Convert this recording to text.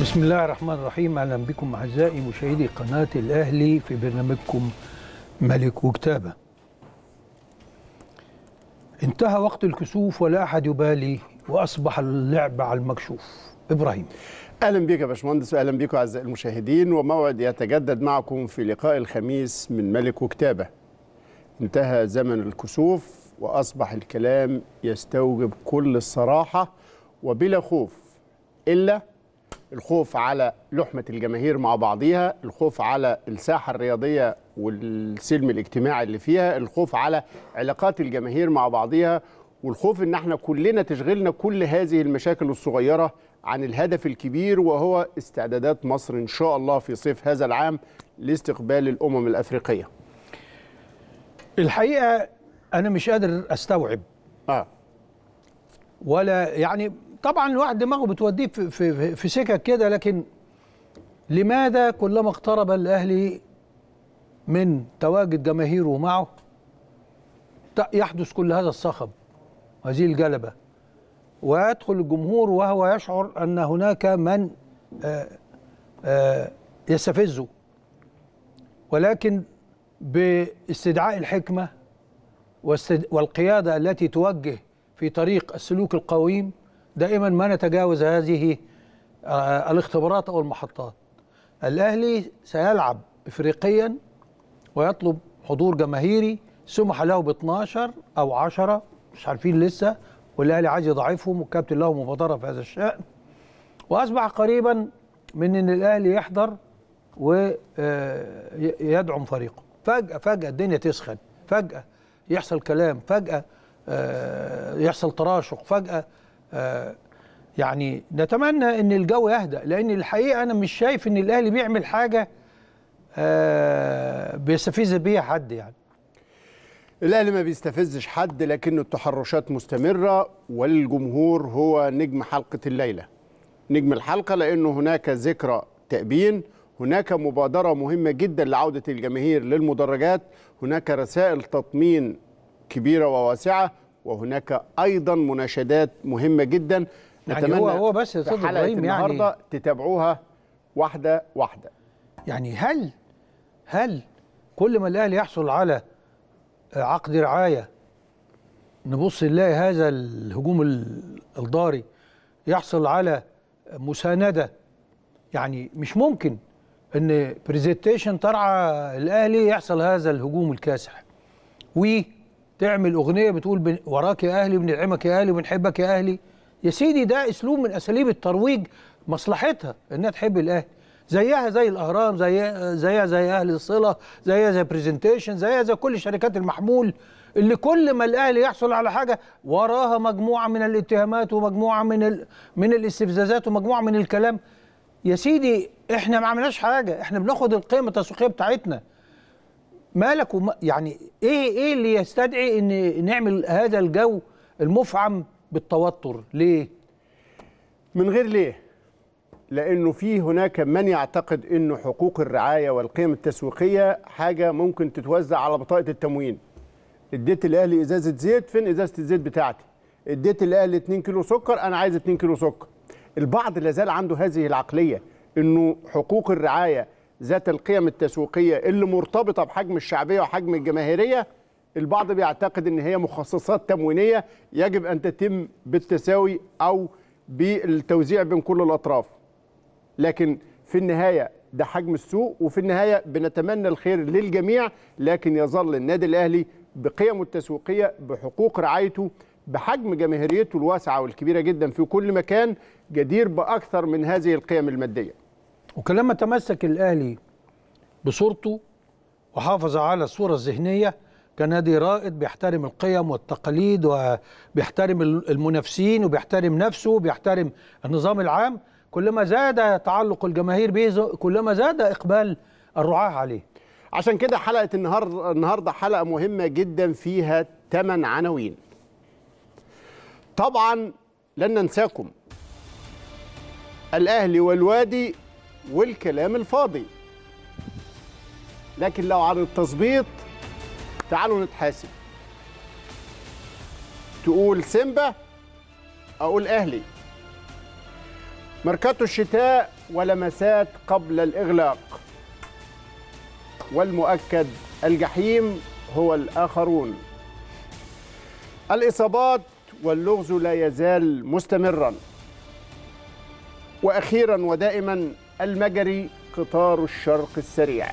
بسم الله الرحمن الرحيم اهلا بكم اعزائي مشاهدي قناه الاهلي في برنامجكم ملك وكتابه. انتهى وقت الكسوف ولا احد يبالي واصبح اللعب على المكشوف. ابراهيم. اهلا بك يا باشمهندس واهلا بكم اعزائي المشاهدين وموعد يتجدد معكم في لقاء الخميس من ملك وكتابه. انتهى زمن الكسوف واصبح الكلام يستوجب كل الصراحه وبلا خوف الا الخوف على لحمة الجماهير مع بعضيها الخوف على الساحة الرياضية والسلم الاجتماعي اللي فيها الخوف على علاقات الجماهير مع بعضيها والخوف ان احنا كلنا تشغلنا كل هذه المشاكل الصغيرة عن الهدف الكبير وهو استعدادات مصر ان شاء الله في صيف هذا العام لاستقبال الامم الافريقية الحقيقة انا مش قادر استوعب آه. ولا يعني طبعا الواحد دماغه بتوديه في, في, في سكك كده لكن لماذا كلما اقترب الاهلي من تواجد جماهيره معه يحدث كل هذا الصخب هذه الجلبه ويدخل الجمهور وهو يشعر ان هناك من آه، آه، يستفزه ولكن باستدعاء الحكمه والقياده التي توجه في طريق السلوك القويم دائما ما نتجاوز هذه آه، الاختبارات او المحطات الاهلي سيلعب افريقيا ويطلب حضور جماهيري سمح له ب 12 او 10 مش عارفين لسه والاهلي عايز يضعفهم والكابتن له مبادره في هذا الشان واصبح قريبا من ان الاهلي يحضر ويدعم آه، فريقه فجاه فجاه الدنيا تسخن فجاه يحصل كلام فجاه آه، يحصل تراشق فجاه آه، يعني نتمنى ان الجو يهدأ لان الحقيقه انا مش شايف ان الاهلي بيعمل حاجه آه، بيستفز بيها حد يعني الاهلي ما بيستفزش حد لكن التحرشات مستمره والجمهور هو نجم حلقه الليله نجم الحلقه لانه هناك ذكرى تأبين هناك مبادرة مهمة جدا لعودة الجماهير للمدرجات هناك رسائل تطمين كبيرة وواسعة وهناك ايضا مناشدات مهمه جدا يعني نتمنى يعني هو هو بس يا استاذ ابراهيم يعني النهارده يعني تتابعوها واحده واحده يعني هل هل كل ما الاهلي يحصل على عقد رعايه نبص نلاقي هذا الهجوم الضاري يحصل على مسانده يعني مش ممكن ان بريزنتيشن ترعى الاهلي يحصل هذا الهجوم الكاسح و تعمل اغنيه بتقول وراك يا اهلي بنعمك يا اهلي وبنحبك يا اهلي يا سيدي ده اسلوب من اساليب الترويج مصلحتها انها تحب الاهلي زيها زي الاهرام زيها زيها زي اهل الصله زيها زي برزنتيشن زيها زي كل شركات المحمول اللي كل ما الاهلي يحصل على حاجه وراها مجموعه من الاتهامات ومجموعه من ال... من الاستفزازات ومجموعه من الكلام يا سيدي احنا ما عملناش حاجه احنا بناخد القيمه التسويقيه بتاعتنا مالك وما يعني ايه ايه اللي يستدعي ان نعمل هذا الجو المفعم بالتوتر ليه من غير ليه لانه في هناك من يعتقد انه حقوق الرعايه والقيم التسويقيه حاجه ممكن تتوزع على بطاقه التموين اديت الاهلي ازازه زيت فين ازازه الزيت بتاعتي اديت الاهلي 2 كيلو سكر انا عايز 2 كيلو سكر البعض لا زال عنده هذه العقليه انه حقوق الرعايه ذات القيم التسويقيه اللي مرتبطه بحجم الشعبيه وحجم الجماهيريه البعض بيعتقد ان هي مخصصات تموينيه يجب ان تتم بالتساوي او بالتوزيع بين كل الاطراف لكن في النهايه ده حجم السوق وفي النهايه بنتمنى الخير للجميع لكن يظل النادي الاهلي بقيمه التسويقيه بحقوق رعايته بحجم جماهيريته الواسعه والكبيره جدا في كل مكان جدير باكثر من هذه القيم الماديه وكلما تمسك الأهلي بصورته وحافظ على الصورة الذهنية كنادي رائد بيحترم القيم والتقاليد وبيحترم المنافسين وبيحترم نفسه وبيحترم النظام العام كلما زاد تعلق الجماهير به كلما زاد إقبال الرعاة عليه عشان كده حلقة النهار النهاردة حلقة مهمة جدا فيها ثمان عناوين طبعا لن ننساكم الأهلي والوادي والكلام الفاضي لكن لو عن التظبيط تعالوا نتحاسب تقول سيمبا اقول اهلي ماركاتو الشتاء ولمسات قبل الاغلاق والمؤكد الجحيم هو الاخرون الاصابات واللغز لا يزال مستمرا واخيرا ودائما المجري قطار الشرق السريع